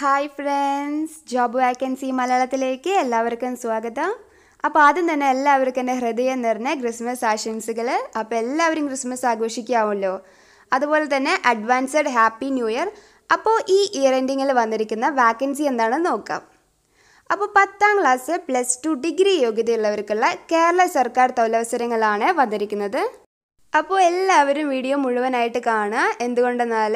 hi friends job vacancy മലയാളത്തിലേക്ക് എല്ലാവർക്കും സ്വാഗതം അപ്പോൾ ആദ്യം തന്നെ എല്ലാവർക്കും എൻ്റെ ഹൃദയം നിറഞ്ഞ ക്രിസ്മസ് ആശംസകൾ അപ്പോൾ എല്ലാവരും ക്രിസ്മസ് ആഘോഷിക്കാവുമല്ലോ അതുപോലെ തന്നെ അഡ്വാൻസ്ഡ് ഹാപ്പി ന്യൂ ഇയർ അപ്പോൾ ഈ ഇയർ എൻഡിങ്ങിൽ വന്നിരിക്കുന്ന വാക്കൻസി എന്താണെന്ന് നോക്കാം അപ്പോൾ പത്താം ക്ലാസ് പ്ലസ് ടു ഡിഗ്രി യോഗ്യതയുള്ളവർക്കുള്ള കേരള സർക്കാർ തൊഴിലവസരങ്ങളാണ് വന്നിരിക്കുന്നത് അപ്പോൾ എല്ലാവരും വീഡിയോ മുഴുവനായിട്ട് കാണുക എന്തുകൊണ്ടെന്നാൽ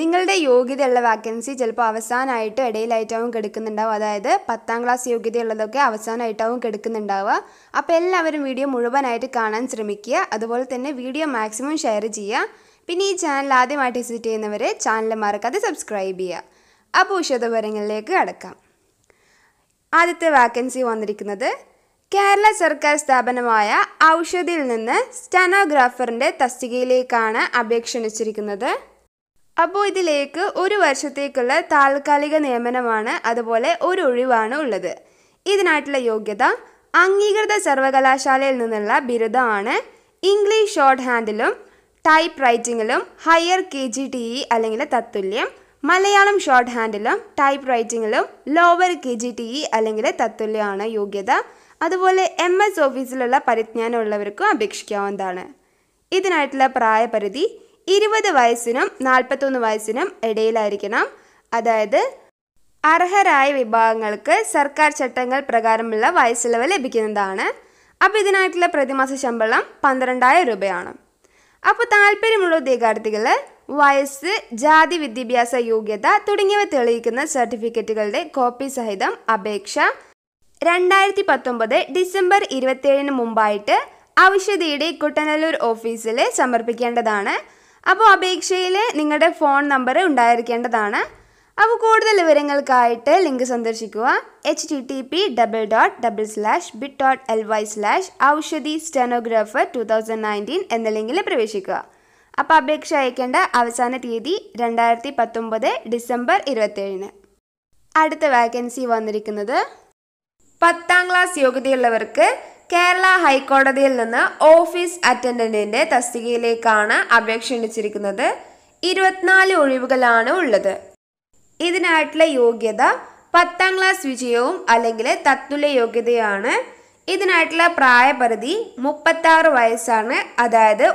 നിങ്ങളുടെ യോഗ്യതയുള്ള വാക്കൻസി ചിലപ്പോൾ അവസാനമായിട്ട് ഇടയിലായിട്ടാവും കിടക്കുന്നുണ്ടാവും അതായത് പത്താം ക്ലാസ് യോഗ്യതയുള്ളതൊക്കെ അവസാനമായിട്ടാവും കെടുക്കുന്നുണ്ടാവുക അപ്പോൾ എല്ലാവരും വീഡിയോ മുഴുവനായിട്ട് കാണാൻ ശ്രമിക്കുക അതുപോലെ തന്നെ വീഡിയോ മാക്സിമം ഷെയർ ചെയ്യുക പിന്നെ ഈ ചാനൽ ആദ്യമായിട്ട് വിസിറ്റ് ചെയ്യുന്നവരെ ചാനൽ മറക്കാതെ സബ്സ്ക്രൈബ് ചെയ്യുക അപ്പോൾ വിശദപരങ്ങളിലേക്ക് കടക്കാം ആദ്യത്തെ വാക്കൻസി വന്നിരിക്കുന്നത് കേരള സർക്കാർ സ്ഥാപനമായ ഔഷധിയിൽ നിന്ന് സ്റ്റനോഗ്രാഫറിൻ്റെ തസ്തികയിലേക്കാണ് അപേക്ഷ ക്ഷണിച്ചിരിക്കുന്നത് അപ്പോൾ ഇതിലേക്ക് ഒരു വർഷത്തേക്കുള്ള താൽക്കാലിക നിയമനമാണ് അതുപോലെ ഒരു ഒഴിവാണ് ഉള്ളത് ഇതിനായിട്ടുള്ള യോഗ്യത അംഗീകൃത സർവകലാശാലയിൽ നിന്നുള്ള ബിരുദമാണ് ഇംഗ്ലീഷ് ഷോർട്ട് ഹാൻഡിലും ടൈപ്പ് റൈറ്റിങ്ങിലും higher K G T E അല്ലെങ്കിൽ തത്തുല്യം മലയാളം ഷോർട്ട് ഹാൻഡിലും ടൈപ്പ് റൈറ്റിങ്ങിലും lower K G T E അല്ലെങ്കിൽ തത്തുല്യമാണ് യോഗ്യത അതുപോലെ എം എസ് ഓഫീസിലുള്ള പരിജ്ഞാനമുള്ളവർക്കും ഉള്ളവർക്കും അപേക്ഷിക്കാവുന്നതാണ് ഇതിനായിട്ടുള്ള പ്രായപരിധി ഇരുപത് വയസ്സിനും നാൽപ്പത്തൊന്ന് വയസ്സിനും ഇടയിലായിരിക്കണം അതായത് അർഹരായ വിഭാഗങ്ങൾക്ക് സർക്കാർ ചട്ടങ്ങൾ പ്രകാരമുള്ള വയസ്സിളവ് ലഭിക്കുന്നതാണ് അപ്പോൾ ഇതിനായിട്ടുള്ള പ്രതിമാസ ശമ്പളം പന്ത്രണ്ടായിരം രൂപയാണ് അപ്പോൾ താല്പര്യമുള്ള ഉദ്യോഗാർത്ഥികൾ വയസ്സ് ജാതി വിദ്യാഭ്യാസ യോഗ്യത തുടങ്ങിയവ തെളിയിക്കുന്ന സർട്ടിഫിക്കറ്റുകളുടെ കോപ്പി സഹിതം അപേക്ഷ രണ്ടായിരത്തി പത്തൊമ്പത് ഡിസംബർ ഇരുപത്തിയേഴിന് മുമ്പായിട്ട് ഔഷധിയുടെ കുട്ടനല്ലൂർ ഓഫീസിൽ സമർപ്പിക്കേണ്ടതാണ് അപ്പോൾ അപേക്ഷയിൽ നിങ്ങളുടെ ഫോൺ നമ്പർ ഉണ്ടായിരിക്കേണ്ടതാണ് അപ്പോൾ കൂടുതൽ വിവരങ്ങൾക്കായിട്ട് ലിങ്ക് സന്ദർശിക്കുക H T T P double dot double slash bit dot L Y slash Oushadhi stenographer two thousand nineteen എന്ന ലിങ്കിൽ പ്രവേശിക്കുക അപ്പോൾ അപേക്ഷ അയക്കേണ്ട അവസാന തീയതി രണ്ടായിരത്തി പത്തൊമ്പത് ഡിസംബർ ഇരുപത്തേഴിന് അടുത്ത വാക്കൻസി വന്നിരിക്കുന്നത് പത്താം ക്ലാസ് യോഗ്യതയുള്ളവർക്ക് കേരള ഹൈക്കോടതിയിൽ നിന്ന് ഓഫീസ് അറ്റൻഡന്റിന്റെ തസ്തികയിലേക്കാണ് അപേക്ഷ ക്ഷണിച്ചിരിക്കുന്നത് ഇരുപത്തിനാല് ഒഴിവുകളാണ് ഉള്ളത് ഇതിനായിട്ടുള്ള യോഗ്യത പത്താം ക്ലാസ് വിജയവും അല്ലെങ്കിൽ തത്തുല്യ യോഗ്യതയാണ് ഇതിനായിട്ടുള്ള പ്രായപരിധി മുപ്പത്താറ് വയസ്സാണ് അതായത്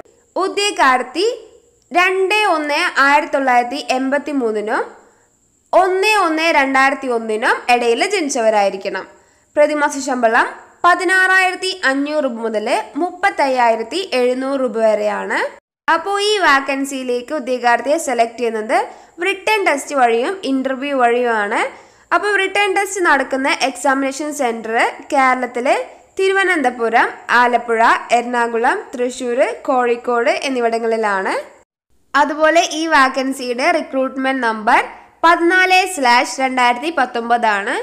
ഉദ്യോഗാർത്ഥി രണ്ട് ഒന്ന് ആയിരത്തി തൊള്ളായിരത്തി എൺപത്തി മൂന്നിനും ഒന്ന് ഒന്ന് രണ്ടായിരത്തി ഒന്നിനും ഇടയിൽ ജനിച്ചവരായിരിക്കണം പ്രതിമാസ ശമ്പളം പതിനാറായിരത്തി അഞ്ഞൂറ് രൂപ മുതൽ മുപ്പത്തയ്യായിരത്തി എഴുന്നൂറ് രൂപ വരെയാണ് അപ്പോൾ ഈ വാക്കൻസിയിലേക്ക് ഉദ്യോഗാർത്ഥിയെ സെലക്ട് ചെയ്യുന്നത് റിട്ടേൺ ടെസ്റ്റ് വഴിയും ഇൻ്റർവ്യൂ വഴിയുമാണ് അപ്പോൾ റിട്ടേൺ ടെസ്റ്റ് നടക്കുന്ന എക്സാമിനേഷൻ സെൻറ്റർ കേരളത്തിൽ തിരുവനന്തപുരം ആലപ്പുഴ എറണാകുളം തൃശ്ശൂർ കോഴിക്കോട് എന്നിവിടങ്ങളിലാണ് അതുപോലെ ഈ വാക്കൻസിയുടെ റിക്രൂട്ട്മെൻറ്റ് നമ്പർ പതിനാല് സ്ലാഷ് രണ്ടായിരത്തി പത്തൊമ്പതാണ്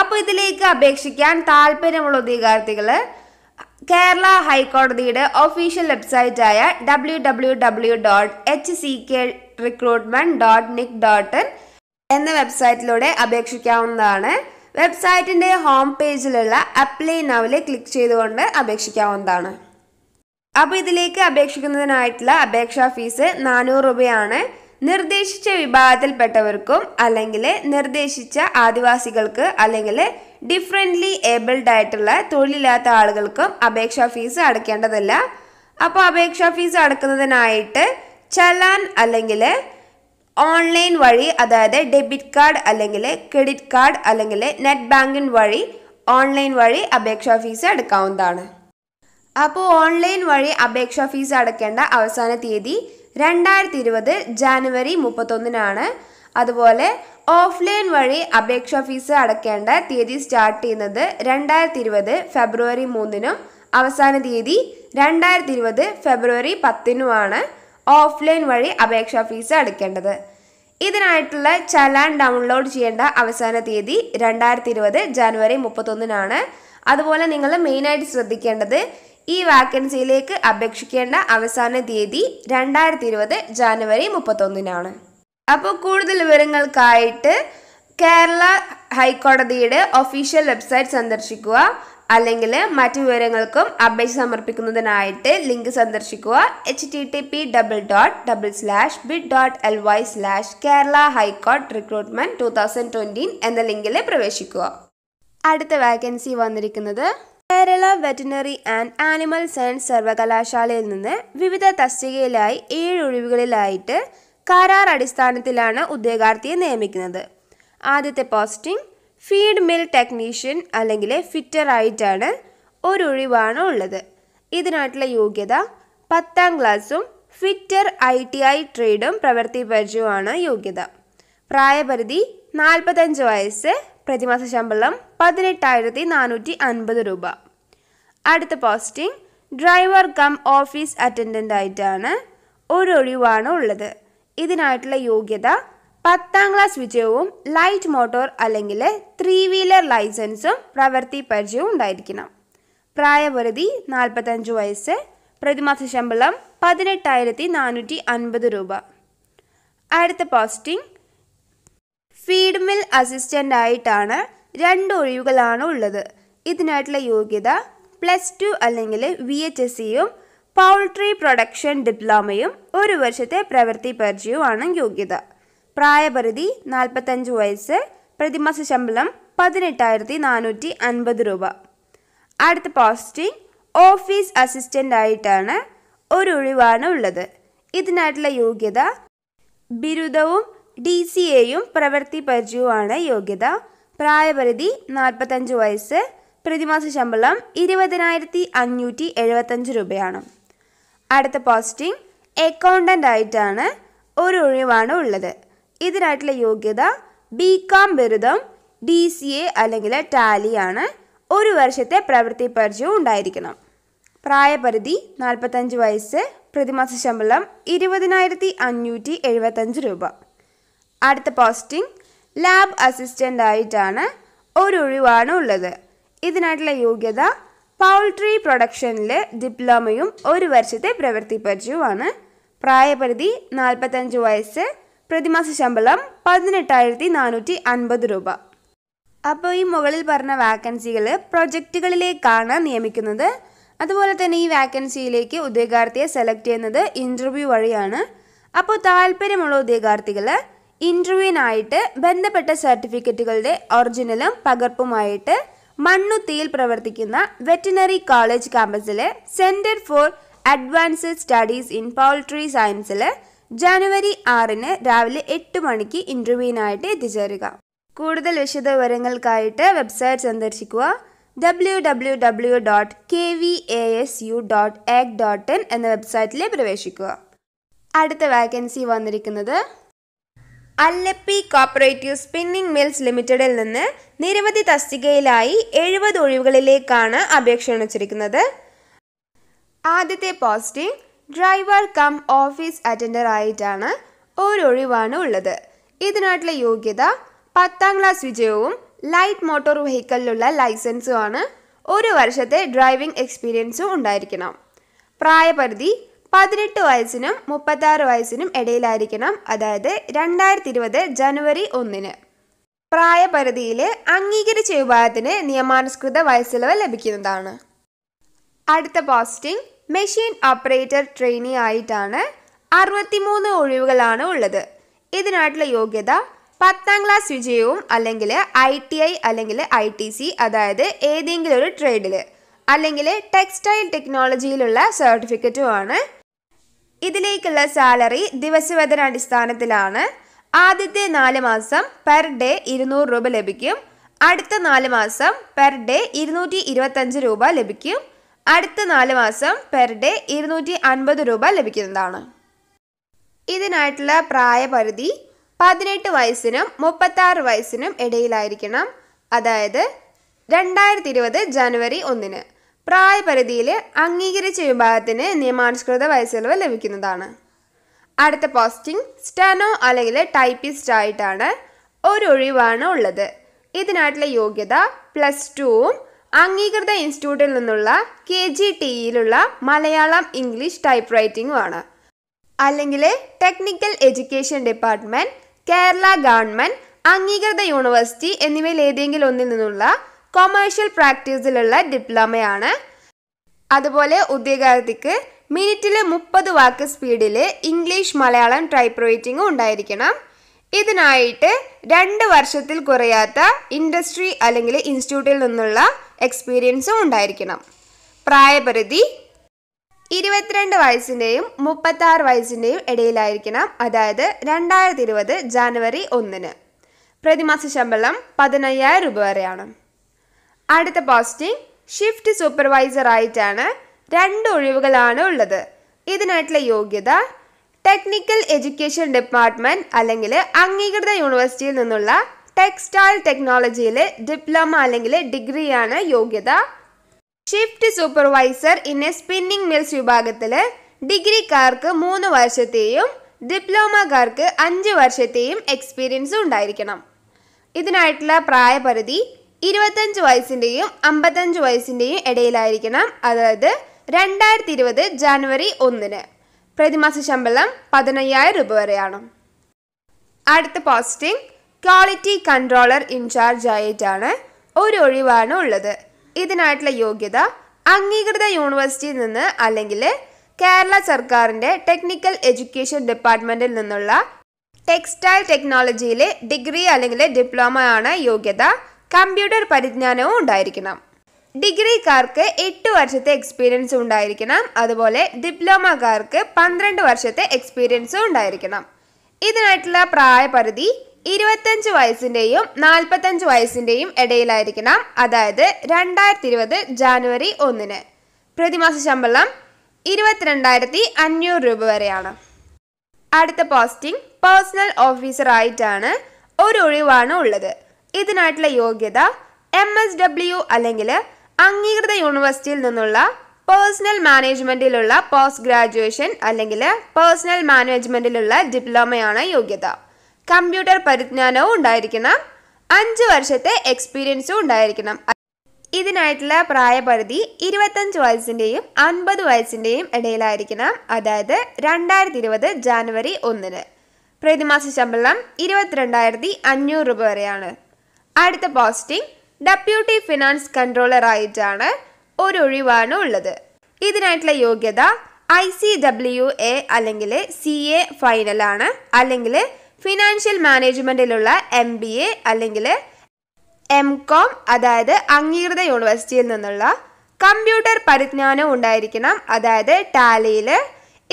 അപ്പോൾ ഇതിലേക്ക് അപേക്ഷിക്കാൻ താല്പര്യമുള്ള വിദ്യാർത്ഥികൾ കേരള ഹൈക്കോടതിയുടെ ഒഫീഷ്യൽ വെബ്സൈറ്റായ W W W dot H C K recruitment dot nic dot in എന്ന വെബ്സൈറ്റിലൂടെ അപേക്ഷിക്കാവുന്നതാണ് വെബ്സൈറ്റിൻ്റെ ഹോം പേജിലുള്ള അപ്ലൈ നൗവിൽ ക്ലിക്ക് ചെയ്തുകൊണ്ട് അപേക്ഷിക്കാവുന്നതാണ് അപ്പോൾ ഇതിലേക്ക് അപേക്ഷിക്കുന്നതിനായിട്ടുള്ള അപേക്ഷാ ഫീസ് നാനൂറ് രൂപയാണ് നിർദ്ദേശിച്ച വിഭാഗത്തിൽപ്പെട്ടവർക്കും അല്ലെങ്കിൽ നിർദ്ദേശിച്ച ആദിവാസികൾക്ക് അല്ലെങ്കിൽ ഡിഫറെൻ്റ്ലി ഏബിൾഡ് ആയിട്ടുള്ള തൊഴിലില്ലാത്ത ആളുകൾക്കും അപേക്ഷാ ഫീസ് അടയ്ക്കേണ്ടതല്ല അപ്പോൾ അപേക്ഷാ ഫീസ് അടക്കുന്നതിനായിട്ട് ചലാൻ അല്ലെങ്കിൽ ഓൺലൈൻ വഴി അതായത് ഡെബിറ്റ് കാർഡ് അല്ലെങ്കിൽ ക്രെഡിറ്റ് കാർഡ് അല്ലെങ്കിൽ നെറ്റ് ബാങ്കിങ് വഴി ഓൺലൈൻ വഴി അപേക്ഷാ ഫീസ് അടക്കാവുന്നതാണ് അപ്പോൾ ഓൺലൈൻ വഴി അപേക്ഷാ ഫീസ് അടക്കേണ്ട അവസാന തീയതി രണ്ടായിരത്തി ഇരുപത് ജാനുവരി മുപ്പത്തൊന്നിനാണ് അതുപോലെ ഓഫ്ലൈൻ വഴി അപേക്ഷാ ഫീസ് അടയ്ക്കേണ്ട തീയതി സ്റ്റാർട്ട് ചെയ്യുന്നത് രണ്ടായിരത്തി ഇരുപത് ഫെബ്രുവരി മൂന്നിനും അവസാന തീയതി രണ്ടായിരത്തി ഇരുപത് ഫെബ്രുവരി പത്തിനുമാണ് ഓഫ്ലൈൻ വഴി അപേക്ഷാ ഫീസ് അടയ്ക്കേണ്ടത് ഇതിനായിട്ടുള്ള ചലാൻ ഡൗൺലോഡ് ചെയ്യേണ്ട അവസാന തീയതി രണ്ടായിരത്തി ഇരുപത് ജാനുവരി മുപ്പത്തൊന്നിനാണ് അതുപോലെ നിങ്ങൾ മെയിനായിട്ട് ശ്രദ്ധിക്കേണ്ടത് ഈ വാക്കൻസിയിലേക്ക് അപേക്ഷിക്കേണ്ട അവസാന തീയതി രണ്ടായിരത്തി ഇരുപത് ജാനുവരി മുപ്പത്തൊന്നിനാണ് അപ്പോൾ കൂടുതൽ വിവരങ്ങൾക്കായിട്ട് കേരള ഹൈക്കോടതിയുടെ ഒഫീഷ്യൽ വെബ്സൈറ്റ് സന്ദർശിക്കുക അല്ലെങ്കിൽ മറ്റു വിവരങ്ങൾക്കും അപേക്ഷ സമർപ്പിക്കുന്നതിനായിട്ട് ലിങ്ക് സന്ദർശിക്കുക H T T P double dot double slash B dot L Y slash Kerala high court recruitment two thousand twenty എന്ന ലിങ്കിൽ പ്രവേശിക്കുക അടുത്ത വാക്കൻസി വന്നിരിക്കുന്നത് Kerala veterinary and animal science സർവകലാശാലയിൽ നിന്ന് വിവിധ തസ്തികയിലായി ഏഴ് ഒഴിവുകളിലായിട്ട് കരാർ അടിസ്ഥാനത്തിലാണ് ഉദ്യോഗാർത്ഥിയെ നിയമിക്കുന്നത് ആദ്യത്തെ പോസ്റ്റിംഗ് ഫീഡ് മിൽ ടെക്നീഷ്യൻ അല്ലെങ്കിൽ ഫിറ്റർ ആയിട്ടാണ് ഒരു ഒഴിവാണ് ഉള്ളത് ഇതിനായിട്ടുള്ള യോഗ്യത പത്താം ക്ലാസ്സും ഫിറ്റർ ഐ ടി ഐ ട്രേഡും പ്രവൃത്തി പരിചയവുമാണ് യോഗ്യത പ്രായപരിധി നാൽപ്പത്തഞ്ച് വയസ്സ് പ്രതിമാസ ശമ്പളം പതിനെട്ടായിരത്തി നാനൂറ്റി അൻപത് രൂപ അടുത്ത posting driver cum office attendant ആയിട്ടാണ് ഒരു ഒഴിവാണ് ഉള്ളത് ഇതിനായിട്ടുള്ള യോഗ്യത പത്താം ക്ലാസ് വിജയവും ലൈറ്റ് മോട്ടോർ അല്ലെങ്കിൽ ത്രീ വീലർ ലൈസൻസും പ്രവൃത്തി പരിചയവും ഉണ്ടായിരിക്കണം പ്രായപരിധി നാൽപ്പത്തഞ്ച് വയസ്സ് പ്രതിമാസ ശമ്പളം പതിനെട്ടായിരത്തി നാനൂറ്റി അൻപത് രൂപ അടുത്ത പോസ്റ്റിംഗ് ഫീഡ് മിൽ അസിസ്റ്റൻ്റ് ആയിട്ടാണ് രണ്ട് ഒഴിവുകളാണ് ഉള്ളത് ഇതിനായിട്ടുള്ള യോഗ്യത പ്ലസ് ടു അല്ലെങ്കിൽ വി എച്ച് എസ് സിയും പൗൾട്രി പ്രൊഡക്ഷൻ ഡിപ്ലോമയും ഒരു വർഷത്തെ പ്രവൃത്തി പരിചയവുമാണ് യോഗ്യത പ്രായപരിധി നാൽപ്പത്തഞ്ച് വയസ്സ് പ്രതിമാസ ശമ്പളം പതിനെട്ടായിരത്തി നാനൂറ്റി അൻപത് രൂപ അടുത്ത പോസ്റ്റിംഗ് ഓഫീസ് അസിസ്റ്റൻ്റ് ആയിട്ടാണ് ഒരു ഒഴിവാണ് ഉള്ളത് ഇതിനായിട്ടുള്ള യോഗ്യത ബിരുദവും ഡി സി എയും പ്രവൃത്തി പരിചയവുമാണ് യോഗ്യത പ്രായപരിധി നാൽപ്പത്തഞ്ച് വയസ്സ് പ്രതിമാസ ശമ്പളം ഇരുപതിനായിരത്തി അഞ്ഞൂറ്റി എഴുപത്തഞ്ച് രൂപയാണ് അടുത്ത പോസ്റ്റിംഗ് അക്കൗണ്ടൻ്റ് ആയിട്ടാണ് ഒരു ഒഴിവാണ് ഉള്ളത് ഇതിനായിട്ടുള്ള യോഗ്യത ബി കോം ബിരുദം ഡി സി എ അല്ലെങ്കിൽ ടാലിയാണ് ഒരു വർഷത്തെ പ്രവൃത്തി പരിചയവും ഉണ്ടായിരിക്കണം പ്രായപരിധി നാൽപ്പത്തഞ്ച് വയസ്സ് പ്രതിമാസ ശമ്പളം ഇരുപതിനായിരത്തി അഞ്ഞൂറ്റി എഴുപത്തഞ്ച് രൂപ അടുത്ത പോസ്റ്റിംഗ് ലാബ് അസിസ്റ്റൻ്റ് ആയിട്ടാണ് ഒരു ഒഴിവാണ് ഉള്ളത് ഇതിനായിട്ടുള്ള യോഗ്യത പൗൾട്രി പ്രൊഡക്ഷനിൽ ഡിപ്ലോമയും ഒരു വർഷത്തെ പ്രവൃത്തി പരിചയവുമാണ് പ്രായപരിധി നാൽപ്പത്തഞ്ച് വയസ്സ് പ്രതിമാസ ശമ്പളം പതിനെട്ടായിരത്തി നാനൂറ്റി അൻപത് രൂപ അപ്പോൾ ഈ മുകളിൽ പറഞ്ഞ വാക്കൻസികൾ പ്രൊജക്റ്റുകളിലേക്കാണ് നിയമിക്കുന്നത് അതുപോലെ തന്നെ ഈ വാക്കൻസിയിലേക്ക് ഉദ്യോഗാർത്ഥിയെ സെലക്ട് ചെയ്യുന്നത് ഇൻ്റർവ്യൂ വഴിയാണ് അപ്പോൾ താല്പര്യമുള്ള ഉദ്യോഗാർത്ഥികൾ ഇൻ്റർവ്യൂവിനായിട്ട് ബന്ധപ്പെട്ട സർട്ടിഫിക്കറ്റുകളുടെ ഒറിജിനലും പകർപ്പുമായിട്ട് മണ്ണുത്തിയിൽ പ്രവർത്തിക്കുന്ന വെറ്റിനറി കോളേജ് ക്യാമ്പസിലെ centre for advanced studies in poultry സയൻസിൽ ജനുവരി ആറിന് രാവിലെ എട്ട് മണിക്ക് ഇൻ്റർവ്യൂവിനായിട്ട് എത്തിച്ചേരുക കൂടുതൽ വിശദവിവരങ്ങൾക്കായിട്ട് വെബ്സൈറ്റ് സന്ദർശിക്കുക W dot K V A S U dot dot in എന്ന വെബ്സൈറ്റിൽ പ്രവേശിക്കുക അടുത്ത വാക്കൻസി വന്നിരിക്കുന്നത് അല്ലപ്പി കോപ്പറേറ്റീവ് സ്പിന്നിംഗ് മിൽസ് ലിമിറ്റഡിൽ നിന്ന് നിരവധി തസ്തികയിലായി എഴുപത് ഒഴിവുകളിലേക്കാണ് അപേക്ഷ ക്ഷണിച്ചിരിക്കുന്നത് ആദ്യത്തെ posting driver cum office attender ആയിട്ടാണ് ഒരു ഒഴിവാണ് ഉള്ളത് ഇതിനായിട്ടുള്ള യോഗ്യത പത്താം ക്ലാസ് വിജയവും ലൈറ്റ് മോട്ടോർ വെഹിക്കിളിലുള്ള ലൈസൻസുമാണ് ഒരു വർഷത്തെ ഡ്രൈവിംഗ് എക്സ്പീരിയൻസും ഉണ്ടായിരിക്കണം പ്രായപരിധി പതിനെട്ട് വയസ്സിനും മുപ്പത്താറ് വയസ്സിനും ഇടയിലായിരിക്കണം അതായത് രണ്ടായിരത്തി ഇരുപത് ജനുവരി ഒന്നിന് പ്രായപരിധിയിൽ അംഗീകരിച്ച വിഭാഗത്തിന് നിയമാനുസൃത വയസ്സിലവ് ലഭിക്കുന്നതാണ് അടുത്ത പോസ്റ്റിംഗ് മെഷീൻ ഓപ്പറേറ്റർ ട്രെയിനി ആയിട്ടാണ് അറുപത്തിമൂന്ന് ഒഴിവുകളാണ് ഉള്ളത് ഇതിനായിട്ടുള്ള യോഗ്യത പത്താം ക്ലാസ് വിജയവും അല്ലെങ്കിൽ ഐ ടി ഐ അല്ലെങ്കിൽ ഐ ടി സി അതായത് ഏതെങ്കിലും ഒരു ട്രേഡിൽ അല്ലെങ്കിൽ ടെക്സ്റ്റൈൽ ടെക്നോളജിയിലുള്ള സർട്ടിഫിക്കറ്റുമാണ് ഇതിലേക്കുള്ള സാലറി ദിവസവേതന അടിസ്ഥാനത്തിലാണ് ആദ്യത്തെ നാല് മാസം പെർ ഡേ ഇരുന്നൂറ് രൂപ ലഭിക്കും അടുത്ത നാല് മാസം പെർ ഡേ ഇരുന്നൂറ്റി ഇരുപത്തഞ്ച് രൂപ ലഭിക്കും അടുത്ത നാല് മാസം പെർ ഡേ ഇരുന്നൂറ്റി അൻപത് രൂപ ലഭിക്കുന്നതാണ് ഇതിനായിട്ടുള്ള പ്രായപരിധി പതിനെട്ട് വയസ്സിനും മുപ്പത്താറ് വയസ്സിനും ഇടയിലായിരിക്കണം അതായത് രണ്ടായിരത്തി ഇരുപത് ജനുവരി ഒന്നിന് പ്രായപരിധിയിൽ അംഗീകരിച്ച വിഭാഗത്തിന് നിയമാനുസൃത വയസ്സിളവ് ലഭിക്കുന്നതാണ് അടുത്ത പോസ്റ്റിംഗ് സ്റ്റാനോ അല്ലെങ്കിൽ ടൈപ്പിസ്റ്റ് ആയിട്ടാണ് ഒരു ഒഴിവാണ് ഉള്ളത് ഇതിനായിട്ടുള്ള യോഗ്യത പ്ലസ് ടുവും അംഗീകൃത ഇൻസ്റ്റിറ്റ്യൂട്ടിൽ നിന്നുള്ള കെ ജി ടിയിലുള്ള മലയാളം ഇംഗ്ലീഷ് ടൈപ്പ് ആണ് അല്ലെങ്കിൽ technical education department Kerala government അംഗീകൃത യൂണിവേഴ്സിറ്റി എന്നിവയിൽ ഏതെങ്കിലും ഒന്നിൽ നിന്നുള്ള കൊമേഴ്ഷ്യൽ പ്രാക്ടീസിലുള്ള ഡിപ്ലോമയാണ് അതുപോലെ ഉദ്യോഗാർത്ഥിക്ക് മിനിറ്റിൽ മുപ്പത് വാക്ക് സ്പീഡിൽ ഇംഗ്ലീഷ് മലയാളം ടൈപ്പ് റൈറ്റിംഗും ഉണ്ടായിരിക്കണം ഇതിനായിട്ട് രണ്ട് വർഷത്തിൽ കുറയാത്ത ഇൻഡസ്ട്രി അല്ലെങ്കിൽ ഇൻസ്റ്റിറ്റ്യൂട്ടിൽ നിന്നുള്ള എക്സ്പീരിയൻസും ഉണ്ടായിരിക്കണം പ്രായപരിധി ഇരുപത്തിരണ്ട് വയസ്സിൻ്റെയും ആറ് വയസ്സിൻ്റെയും ഇടയിലായിരിക്കണം അതായത് രണ്ടായിരത്തി ഇരുപത് ജാനുവരി ഒന്നിന് പ്രതിമാസ ശമ്പളം പതിനയ്യായിരം രൂപ വരെയാണ് അടുത്ത പോസ്റ്റിംഗ് ഷിഫ്റ്റ് സൂപ്പർവൈസർ ആയിട്ടാണ് രണ്ട് ഒഴിവുകളാണ് ഉള്ളത് ഇതിനായിട്ടുള്ള യോഗ്യത ടെക്നിക്കൽ എഡ്യൂക്കേഷൻ ഡിപ്പാർട്ട്മെന്റ് അല്ലെങ്കിൽ അംഗീകൃത യൂണിവേഴ്സിറ്റിയിൽ നിന്നുള്ള ടെക്സ്റ്റൈൽ ടെക്നോളജിയിൽ ഡിപ്ലോമ അല്ലെങ്കിൽ ഡിഗ്രിയാണ് യോഗ്യത shift supervisor in a spinning mills വിഭാഗത്തിൽ ഡിഗ്രിക്കാർക്ക് മൂന്ന് വർഷത്തെയും ഡിപ്ലോമക്കാർക്ക് അഞ്ച് വർഷത്തെയും എക്സ്പീരിയൻസ് ഉണ്ടായിരിക്കണം ഇതിനായിട്ടുള്ള പ്രായപരിധി ഇരുപത്തഞ്ച് വയസ്സിൻ്റെയും അമ്പത്തഞ്ച് വയസ്സിൻ്റെയും ഇടയിലായിരിക്കണം അതായത് രണ്ടായിരത്തി ഇരുപത് ജാനുവരി ഒന്നിന് പ്രതിമാസ ശമ്പളം പതിനയ്യായിരം രൂപ വരെയാണ് അടുത്ത പോസ്റ്റിംഗ് ക്വാളിറ്റി കൺട്രോളർ ഇൻചാർജ് ആയിട്ടാണ് ഒരു ഒഴിവാണ് ഉള്ളത് ഇതിനായിട്ടുള്ള യോഗ്യത അംഗീകൃത യൂണിവേഴ്സിറ്റിയിൽ നിന്ന് അല്ലെങ്കിൽ കേരള സർക്കാരിൻ്റെ ടെക്നിക്കൽ എഡ്യൂക്കേഷൻ ഡിപ്പാർട്ട്മെൻറ്റിൽ നിന്നുള്ള ടെക്സ്റ്റൈൽ ടെക്നോളജിയിലെ ഡിഗ്രി അല്ലെങ്കിൽ ഡിപ്ലോമ ആണ് യോഗ്യത കമ്പ്യൂട്ടർ പരിജ്ഞാനവും ഉണ്ടായിരിക്കണം ഡിഗ്രിക്കാർക്ക് എട്ട് വർഷത്തെ എക്സ്പീരിയൻസ് ഉണ്ടായിരിക്കണം അതുപോലെ ഡിപ്ലോമക്കാർക്ക് പന്ത്രണ്ട് വർഷത്തെ എക്സ്പീരിയൻസും ഉണ്ടായിരിക്കണം ഇതിനായിട്ടുള്ള പ്രായപരിധി ഇരുപത്തഞ്ച് വയസ്സിൻ്റെയും നാൽപ്പത്തഞ്ച് വയസ്സിൻ്റെയും ഇടയിലായിരിക്കണം അതായത് രണ്ടായിരത്തി ഇരുപത് ജാനുവരി ഒന്നിന് പ്രതിമാസ ശമ്പളം ഇരുപത്തിരണ്ടായിരത്തി അഞ്ഞൂറ് രൂപ വരെയാണ് അടുത്ത പോസ്റ്റിംഗ് പേഴ്സണൽ ഓഫീസറായിട്ടാണ് ഒരു ഒഴിവാണ് ഉള്ളത് ഇതിനായിട്ടുള്ള യോഗ്യത എം എസ് ഡബ്ല്യു അല്ലെങ്കിൽ അംഗീകൃത യൂണിവേഴ്സിറ്റിയിൽ നിന്നുള്ള പേഴ്സണൽ മാനേജ്മെന്റിലുള്ള പോസ്റ്റ് ഗ്രാജുവേഷൻ അല്ലെങ്കിൽ പേഴ്സണൽ മാനേജ്മെന്റിലുള്ള ഡിപ്ലോമയാണ് യോഗ്യത കമ്പ്യൂട്ടർ പരിജ്ഞാനവും ഉണ്ടായിരിക്കണം അഞ്ച് വർഷത്തെ എക്സ്പീരിയൻസും ഉണ്ടായിരിക്കണം ഇതിനായിട്ടുള്ള പ്രായപരിധി ഇരുപത്തഞ്ച് വയസ്സിൻ്റെയും അൻപത് വയസ്സിൻ്റെയും ഇടയിലായിരിക്കണം അതായത് രണ്ടായിരത്തി ഇരുപത് ജാനുവരി ഒന്നിന് പ്രതിമാസ ശമ്പളം ഇരുപത്തിരണ്ടായിരത്തി അഞ്ഞൂറ് രൂപ വരെയാണ് അടുത്ത പോസ്റ്റിംഗ് ഡെപ്യൂട്ടി ഫിനാൻസ് കൺട്രോളർ ആയിട്ടാണ് ഒരു ഒഴിവാണ് ഉള്ളത് ഇതിനായിട്ടുള്ള യോഗ്യത ഐ സി ഡബ്ല്യു എ അല്ലെങ്കിൽ സി എ ആണ് അല്ലെങ്കിൽ ഫിനാൻഷ്യൽ മാനേജ്മെന്റിലുള്ള എം ബി എ അല്ലെങ്കിൽ എം കോം അതായത് അംഗീകൃത യൂണിവേഴ്സിറ്റിയിൽ നിന്നുള്ള കമ്പ്യൂട്ടർ പരിജ്ഞാനം ഉണ്ടായിരിക്കണം അതായത് ടാലിയിൽ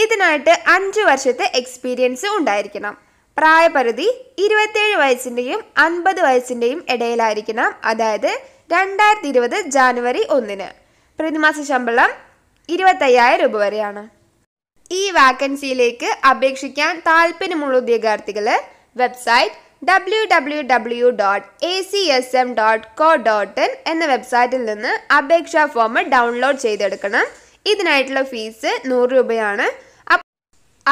ഇതിനായിട്ട് അഞ്ച് വർഷത്തെ എക്സ്പീരിയൻസ് ഉണ്ടായിരിക്കണം പ്രായപരിധി ഇരുപത്തിയേഴ് വയസ്സിൻ്റെയും അൻപത് വയസ്സിൻ്റെയും ഇടയിലായിരിക്കണം അതായത് രണ്ടായിരത്തി ഇരുപത് ജാനുവരി ഒന്നിന് പ്രതിമാസ ശമ്പളം ഇരുപത്തയ്യായിരം രൂപ വരെയാണ് ഈ വാക്കൻസിയിലേക്ക് അപേക്ഷിക്കാൻ താല്പര്യമുള്ള ഉദ്യോഗാർത്ഥികൾ website W W W dot A C S M dot co dot in എന്ന വെബ്സൈറ്റിൽ നിന്ന് അപേക്ഷാ ഫോം ഡൗൺലോഡ് ചെയ്തെടുക്കണം ഇതിനായിട്ടുള്ള ഫീസ് നൂറ് രൂപയാണ്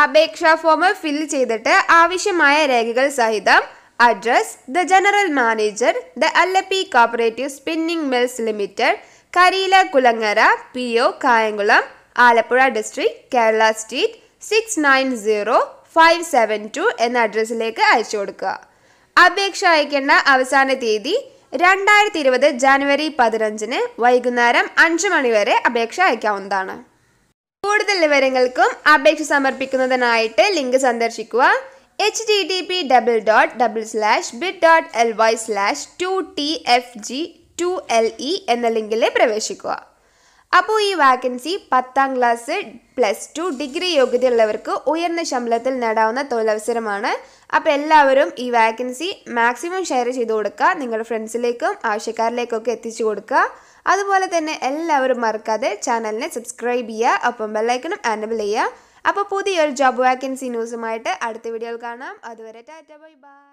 അപേക്ഷാ ഫോം ഫിൽ ചെയ്തിട്ട് ആവശ്യമായ രേഖകൾ സഹിതം address the general manager the Alleppey cooperative spinning mills limited Kareelakulangara P O Kayamkulam Alappuzha district Kerala state six nine zero five seven two എന്ന അഡ്രസ്സിലേക്ക് അയച്ചു കൊടുക്കുക അപേക്ഷ അയക്കേണ്ട അവസാന തീയതി രണ്ടായിരത്തി ഇരുപത് ജനുവരി പതിനഞ്ചിന് വൈകുന്നേരം അഞ്ച് മണിവരെ അപേക്ഷ അയക്കാവുന്നതാണ് കൂടുതൽ വിവരങ്ങൾക്കും അപേക്ഷ സമർപ്പിക്കുന്നതിനായിട്ട് ലിങ്ക് സന്ദർശിക്കുക H D T P double dot double slash bit dot L Y slash two T F G two L E എന്ന ലിങ്കിൽ പ്രവേശിക്കുക അപ്പോൾ ഈ വാക്കൻസി പത്താം ക്ലാസ് പ്ലസ് ടു ഡിഗ്രി യോഗ്യതയുള്ളവർക്ക് ഉയർന്ന ശമ്പളത്തിൽ നേടാവുന്ന തൊഴിലവസരമാണ് അപ്പോൾ എല്ലാവരും ഈ വാക്കൻസി മാക്സിമം ഷെയർ ചെയ്ത് കൊടുക്കുക നിങ്ങളുടെ ഫ്രണ്ട്സിലേക്കും ആവശ്യക്കാരിലേക്കൊക്കെ എത്തിച്ചു കൊടുക്കുക അതുപോലെ തന്നെ എല്ലാവരും മറക്കാതെ ചാനലിനെ സബ്സ്ക്രൈബ് ചെയ്യുക ഒപ്പം ബെല്ലൈക്കണം ആനബിൾ ചെയ്യുക അപ്പോൾ പുതിയൊരു ജോബ് വാക്കൻസി ന്യൂസുമായിട്ട് അടുത്ത വീഡിയോയിൽ കാണാം അതുവരെ ടാറ്റ ബൈ ബൈ